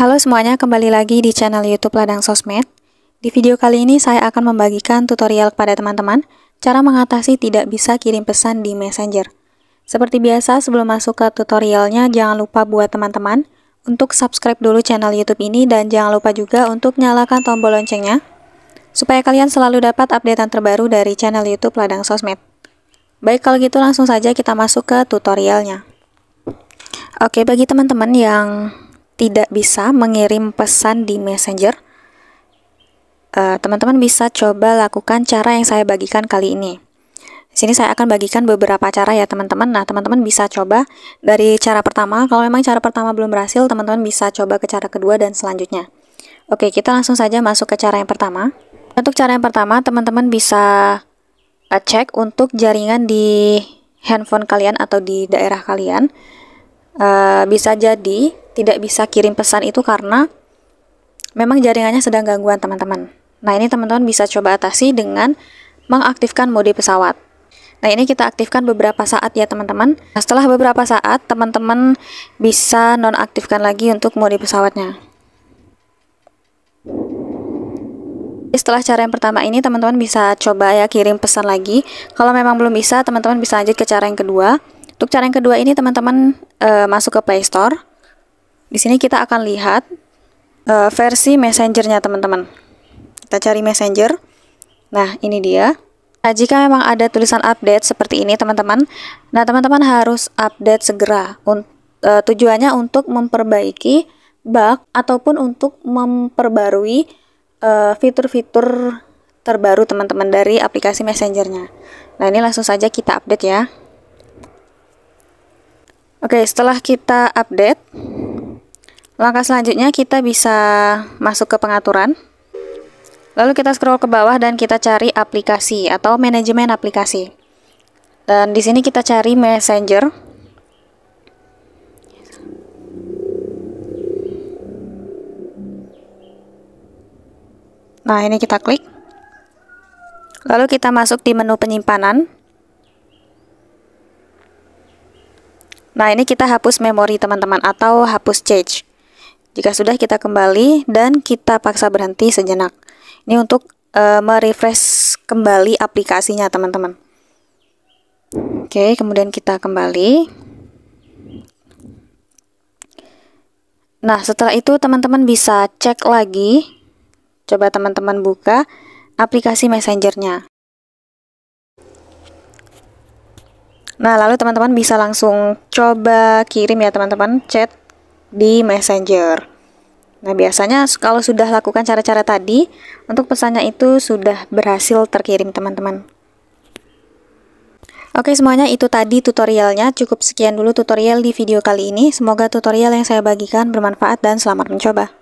Halo semuanya, kembali lagi di channel YouTube Ladang Sosmed. Di video kali ini saya akan membagikan tutorial kepada teman-teman cara mengatasi tidak bisa kirim pesan di Messenger. Seperti biasa, sebelum masuk ke tutorialnya, jangan lupa buat teman-teman untuk subscribe dulu channel YouTube ini dan jangan lupa juga untuk nyalakan tombol loncengnya supaya kalian selalu dapat updatean terbaru dari channel YouTube Ladang Sosmed. Baik, kalau gitu langsung saja kita masuk ke tutorialnya. Oke, bagi teman-teman yang tidak bisa mengirim pesan di Messenger, eh, teman-teman uh, bisa coba lakukan cara yang saya bagikan kali ini. Di sini saya akan bagikan beberapa cara ya teman-teman. Nah, teman-teman bisa coba dari cara pertama. Kalau memang cara pertama belum berhasil, teman-teman bisa coba ke cara kedua dan selanjutnya. Oke, kita langsung saja masuk ke cara yang pertama. Untuk cara yang pertama, teman-teman bisa eh, cek untuk jaringan di handphone kalian atau di daerah kalian uh, bisa jadi tidak bisa kirim pesan itu karena memang jaringannya sedang gangguan teman-teman. Nah ini teman-teman bisa coba atasi dengan mengaktifkan mode pesawat. Nah ini kita aktifkan beberapa saat ya teman-teman. Nah, setelah beberapa saat teman-teman bisa nonaktifkan lagi untuk mode pesawatnya. Setelah cara yang pertama ini teman-teman bisa coba ya kirim pesan lagi. Kalau memang belum bisa teman-teman bisa lanjut ke cara yang kedua. Untuk cara yang kedua ini teman-teman e, masuk ke Play Store. Di sini kita akan lihat e, versi Messengernya teman-teman. Kita cari Messenger. Nah ini dia. Nah, jika memang ada tulisan update seperti ini teman-teman, nah teman-teman harus update segera. Un e, tujuannya untuk memperbaiki bug ataupun untuk memperbarui fitur-fitur e, terbaru teman-teman dari aplikasi Messengernya. Nah ini langsung saja kita update ya. Oke, setelah kita update, langkah selanjutnya kita bisa masuk ke pengaturan. Lalu kita scroll ke bawah dan kita cari aplikasi atau manajemen aplikasi. Dan di sini kita cari Messenger. Nah, ini kita klik. Lalu kita masuk di menu penyimpanan. Nah ini kita hapus memori teman-teman atau hapus cache. Jika sudah kita kembali dan kita paksa berhenti sejenak. Ini untuk e, merefresh kembali aplikasinya teman-teman. Oke kemudian kita kembali. Nah setelah itu teman-teman bisa cek lagi. Coba teman-teman buka aplikasi messengernya. Nah, lalu teman-teman bisa langsung coba kirim ya teman-teman chat di Messenger. Nah, biasanya kalau sudah lakukan cara-cara tadi, untuk pesannya itu sudah berhasil terkirim teman-teman. Oke semuanya itu tadi tutorialnya, cukup sekian dulu tutorial di video kali ini. Semoga tutorial yang saya bagikan bermanfaat dan selamat mencoba.